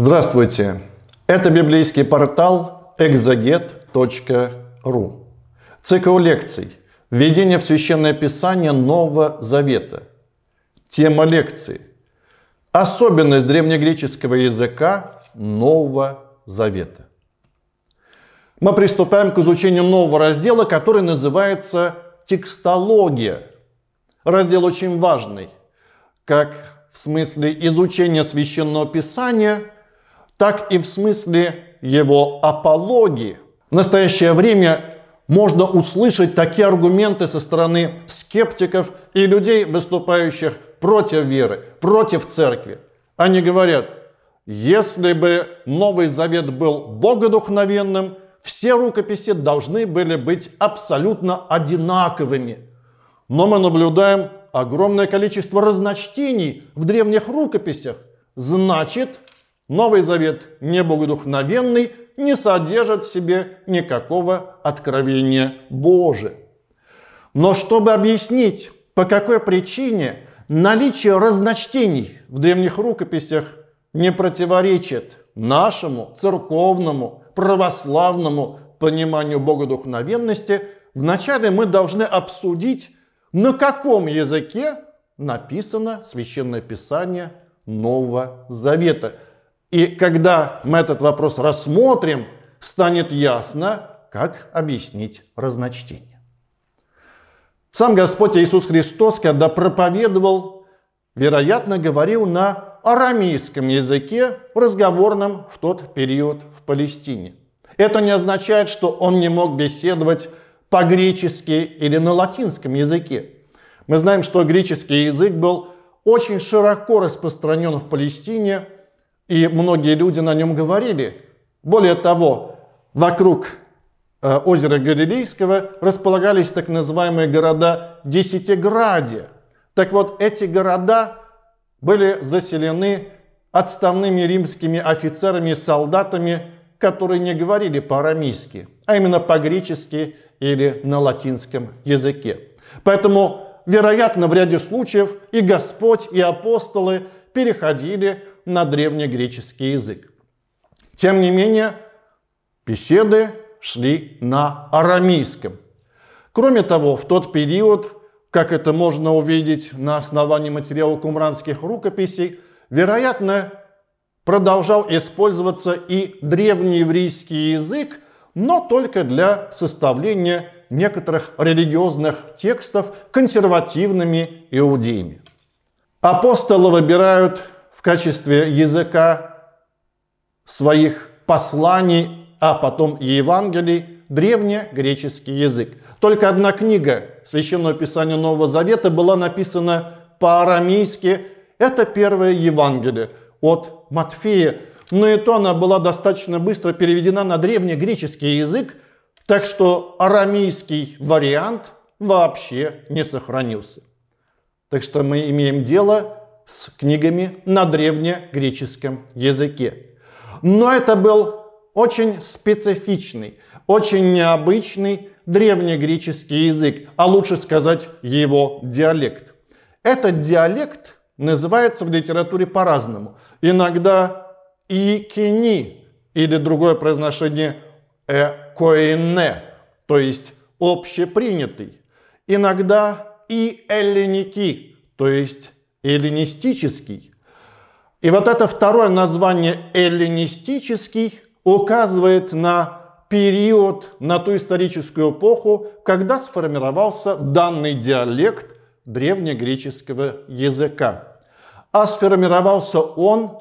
Здравствуйте! Это библейский портал exaget.ru. Цикл лекций «Введение в Священное Писание Нового Завета». Тема лекции «Особенность древнегреческого языка Нового Завета». Мы приступаем к изучению нового раздела, который называется «Текстология». Раздел очень важный, как в смысле изучения Священного Писания – так и в смысле его апологии. В настоящее время можно услышать такие аргументы со стороны скептиков и людей, выступающих против веры, против церкви. Они говорят, если бы Новый Завет был богодухновенным, все рукописи должны были быть абсолютно одинаковыми. Но мы наблюдаем огромное количество разночтений в древних рукописях. Значит, Новый Завет не небогодухновенный не содержит в себе никакого откровения Божия. Но чтобы объяснить, по какой причине наличие разночтений в древних рукописях не противоречит нашему церковному, православному пониманию богодухновенности, вначале мы должны обсудить, на каком языке написано Священное Писание Нового Завета – и когда мы этот вопрос рассмотрим, станет ясно, как объяснить разночтение. Сам Господь Иисус Христос, когда проповедовал, вероятно, говорил на арамейском языке, разговорном в тот период в Палестине. Это не означает, что он не мог беседовать по-гречески или на латинском языке. Мы знаем, что греческий язык был очень широко распространен в Палестине – и многие люди на нем говорили. Более того, вокруг э, озера Галилейского располагались так называемые города Десятиградия. Так вот, эти города были заселены отставными римскими офицерами и солдатами, которые не говорили по-арамейски, а именно по-гречески или на латинском языке. Поэтому, вероятно, в ряде случаев и Господь, и апостолы переходили на древнегреческий язык. Тем не менее, беседы шли на арамейском. Кроме того, в тот период, как это можно увидеть на основании материала кумранских рукописей, вероятно, продолжал использоваться и древнееврейский язык, но только для составления некоторых религиозных текстов консервативными иудеями. Апостолы выбирают в качестве языка своих посланий, а потом и Евангелий, древнегреческий язык. Только одна книга Священного Писания Нового Завета была написана по-арамейски. Это первое Евангелие от Матфея. Но и то она была достаточно быстро переведена на древнегреческий язык, так что арамейский вариант вообще не сохранился. Так что мы имеем дело с книгами на древнегреческом языке. Но это был очень специфичный, очень необычный древнегреческий язык, а лучше сказать его диалект. Этот диалект называется в литературе по-разному. Иногда икини или другое произношение экоине, то есть общепринятый. Иногда и эллиники, то есть эллинистический. И вот это второе название эллинистический указывает на период, на ту историческую эпоху, когда сформировался данный диалект древнегреческого языка. А сформировался он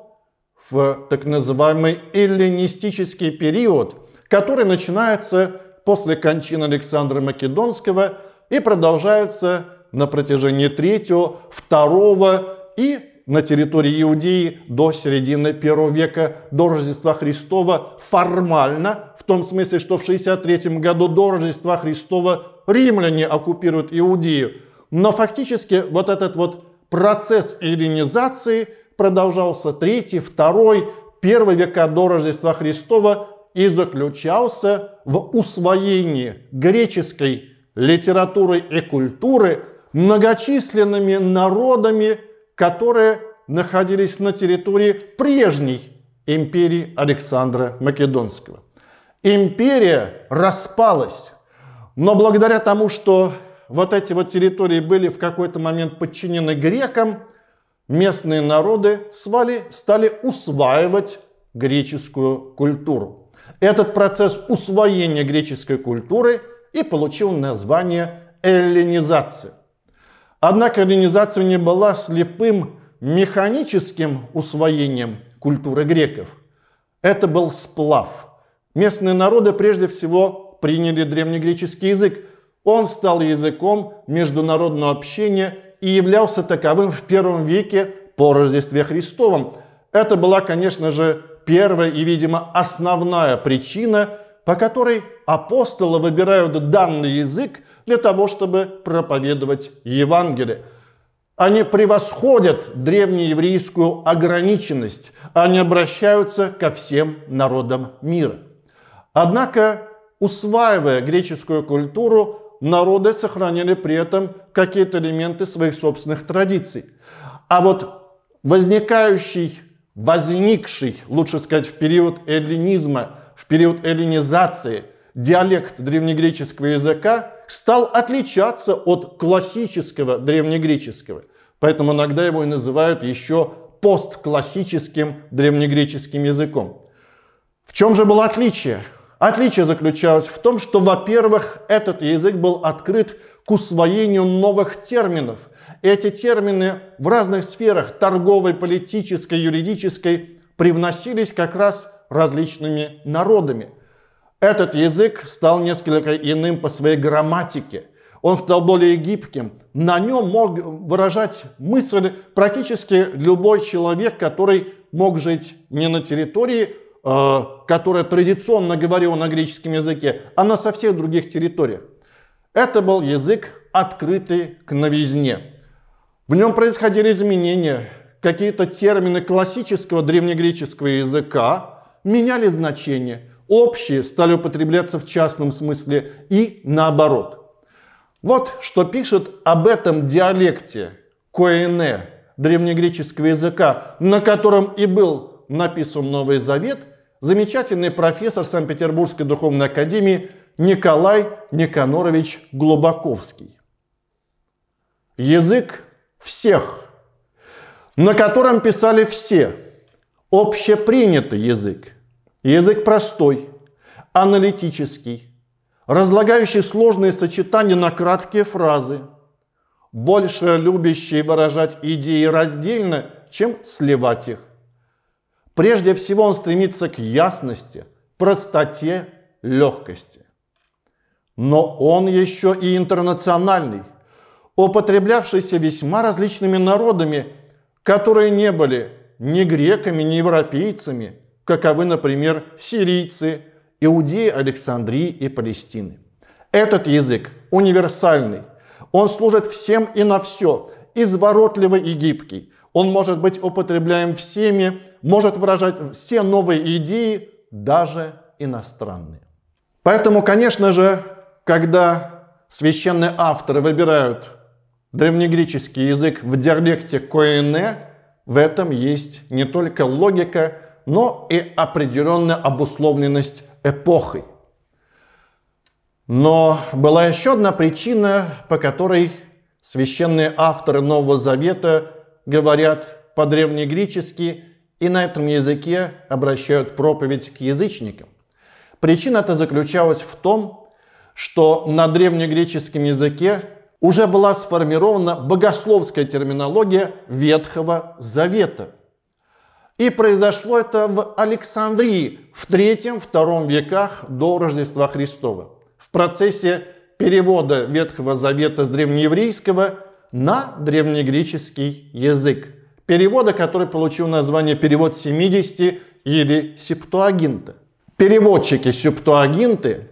в так называемый эллинистический период, который начинается после кончины Александра Македонского и продолжается на протяжении третьего, второго и на территории Иудеи до середины первого века, до Рождества Христова формально, в том смысле, что в 63 году до Рождества Христова римляне оккупируют Иудею. Но фактически вот этот вот процесс эллинизации продолжался третий, второй, 1 века до Рождества Христова и заключался в усвоении греческой литературы и культуры многочисленными народами, которые находились на территории прежней империи Александра Македонского. Империя распалась, но благодаря тому, что вот эти вот территории были в какой-то момент подчинены грекам, местные народы свали, стали усваивать греческую культуру. Этот процесс усвоения греческой культуры и получил название эллинизация. Однако эллинизация не была слепым механическим усвоением культуры греков. Это был сплав. Местные народы прежде всего приняли древнегреческий язык. Он стал языком международного общения и являлся таковым в первом веке по Рождестве Христовом. Это была, конечно же, первая и, видимо, основная причина по которой апостолы выбирают данный язык для того, чтобы проповедовать Евангелие. Они превосходят древнееврейскую ограниченность, они обращаются ко всем народам мира. Однако, усваивая греческую культуру, народы сохранили при этом какие-то элементы своих собственных традиций. А вот возникающий, возникший, лучше сказать, в период эллинизма – в период эллинизации диалект древнегреческого языка стал отличаться от классического древнегреческого. Поэтому иногда его и называют еще постклассическим древнегреческим языком. В чем же было отличие? Отличие заключалось в том, что, во-первых, этот язык был открыт к усвоению новых терминов. Эти термины в разных сферах торговой, политической, юридической привносились как раз различными народами. Этот язык стал несколько иным по своей грамматике. Он стал более гибким. На нем мог выражать мысль практически любой человек, который мог жить не на территории, э, которая традиционно говорила на греческом языке, а на со всех других территориях. Это был язык, открытый к новизне. В нем происходили изменения, какие-то термины классического древнегреческого языка, меняли значение. Общие стали употребляться в частном смысле и наоборот. Вот что пишет об этом диалекте коэне древнегреческого языка, на котором и был написан Новый Завет, замечательный профессор Санкт-Петербургской духовной академии Николай Никанорович Глубаковский. Язык всех, на котором писали все, общепринятый язык, Язык простой, аналитический, разлагающий сложные сочетания на краткие фразы, больше любящий выражать идеи раздельно, чем сливать их. Прежде всего он стремится к ясности, простоте, легкости. Но он еще и интернациональный, употреблявшийся весьма различными народами, которые не были ни греками, ни европейцами, каковы, например, сирийцы, иудеи Александрии и Палестины. Этот язык универсальный, он служит всем и на все, изворотливый и гибкий. Он может быть употребляем всеми, может выражать все новые идеи, даже иностранные. Поэтому, конечно же, когда священные авторы выбирают древнегреческий язык в диалекте коэне, в этом есть не только логика, но и определенная обусловленность эпохой. Но была еще одна причина, по которой священные авторы Нового Завета говорят по-древнегречески и на этом языке обращают проповедь к язычникам. Причина это заключалась в том, что на древнегреческом языке уже была сформирована богословская терминология Ветхого Завета – и произошло это в Александрии в третьем втором веках до Рождества Христова в процессе перевода Ветхого Завета с древнееврейского на древнегреческий язык. Перевода, который получил название «Перевод 70» или «Септуагинта». Переводчики-септуагинты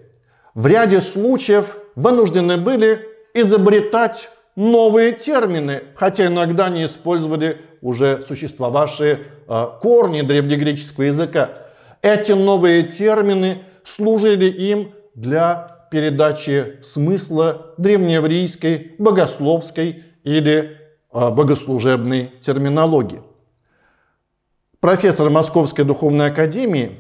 в ряде случаев вынуждены были изобретать новые термины, хотя иногда они использовали уже существовавшие а, корни древнегреческого языка. Эти новые термины служили им для передачи смысла древнееврейской, богословской или а, богослужебной терминологии. Профессор Московской духовной академии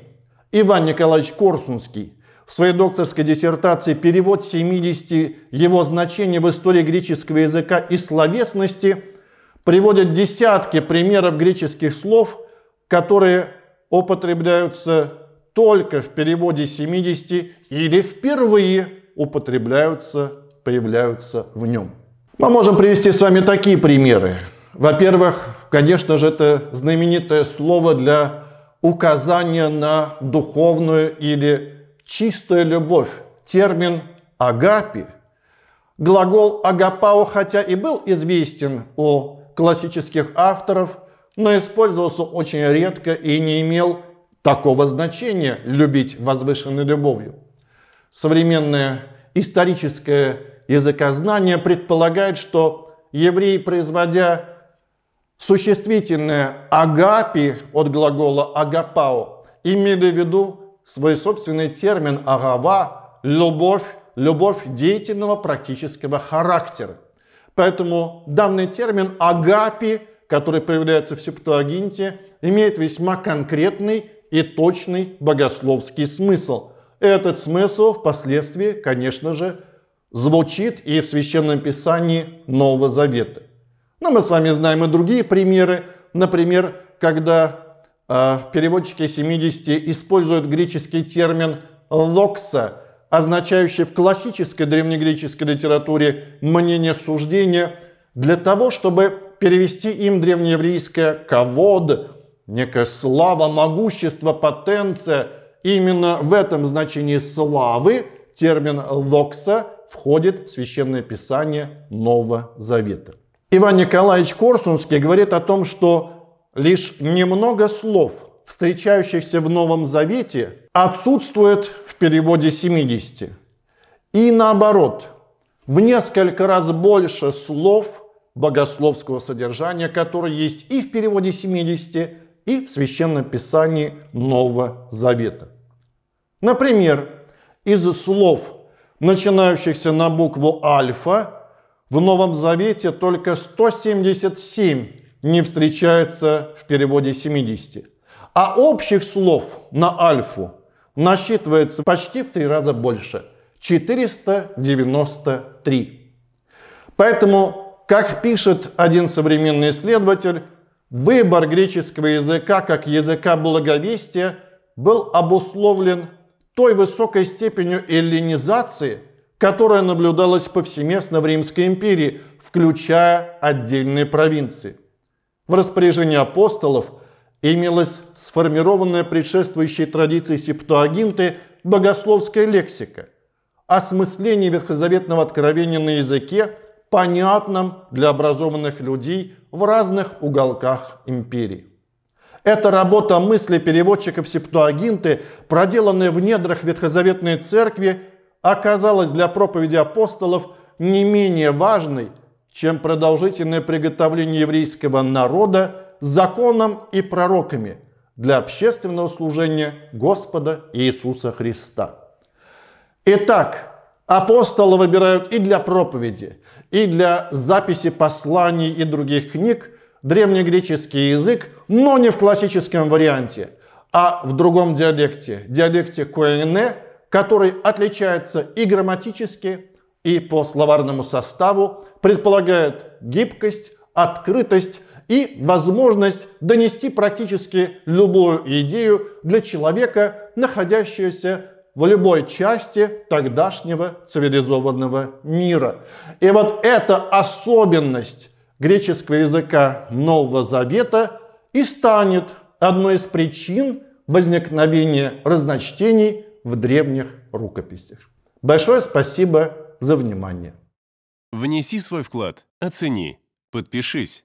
Иван Николаевич Корсунский в своей докторской диссертации «Перевод 70 его значения в истории греческого языка и словесности» приводят десятки примеров греческих слов, которые употребляются только в переводе 70 или впервые употребляются, появляются в нем. Мы можем привести с вами такие примеры. Во-первых, конечно же, это знаменитое слово для указания на духовную или чистую любовь. Термин «агапи». Глагол «агапао», хотя и был известен у классических авторов, но использовался очень редко и не имел такого значения «любить возвышенной любовью». Современное историческое языкознание предполагает, что еврей, производя существительное «агапи» от глагола «агапао», имели в виду свой собственный термин «агава» – «любовь», «любовь деятельного практического характера». Поэтому данный термин агапи, который проявляется в Септуагинте, имеет весьма конкретный и точный богословский смысл. Этот смысл впоследствии, конечно же, звучит и в Священном Писании Нового Завета. Но мы с вами знаем и другие примеры. Например, когда э, переводчики 70 используют греческий термин «локса», означающее в классической древнегреческой литературе мнение суждения для того, чтобы перевести им древнееврейское «кавод», некая слава, могущество, потенция. Именно в этом значении славы термин «локса» входит в Священное Писание Нового Завета. Иван Николаевич Корсунский говорит о том, что лишь немного слов – встречающихся в Новом Завете, отсутствует в переводе 70. И наоборот, в несколько раз больше слов богословского содержания, которые есть и в переводе 70, и в Священном Писании Нового Завета. Например, из слов, начинающихся на букву альфа, в Новом Завете только 177 не встречается в переводе 70. А общих слов на альфу насчитывается почти в три раза больше. 493. Поэтому, как пишет один современный исследователь, выбор греческого языка как языка благовестия был обусловлен той высокой степенью эллинизации, которая наблюдалась повсеместно в Римской империи, включая отдельные провинции. В распоряжении апостолов – имелась сформированная предшествующей традиции септуагинты богословская лексика, осмысление Ветхозаветного откровения на языке, понятном для образованных людей в разных уголках империи. Эта работа мысли переводчиков септуагинты, проделанная в недрах Ветхозаветной Церкви, оказалась для проповеди апостолов не менее важной, чем продолжительное приготовление еврейского народа законом и пророками для общественного служения Господа Иисуса Христа. Итак, апостола выбирают и для проповеди, и для записи посланий и других книг древнегреческий язык, но не в классическом варианте, а в другом диалекте, диалекте Коэне, который отличается и грамматически, и по словарному составу, предполагает гибкость, открытость и возможность донести практически любую идею для человека, находящегося в любой части тогдашнего цивилизованного мира. И вот эта особенность греческого языка Нового Завета и станет одной из причин возникновения разночтений в древних рукописях. Большое спасибо за внимание. Внеси свой вклад, оцени, подпишись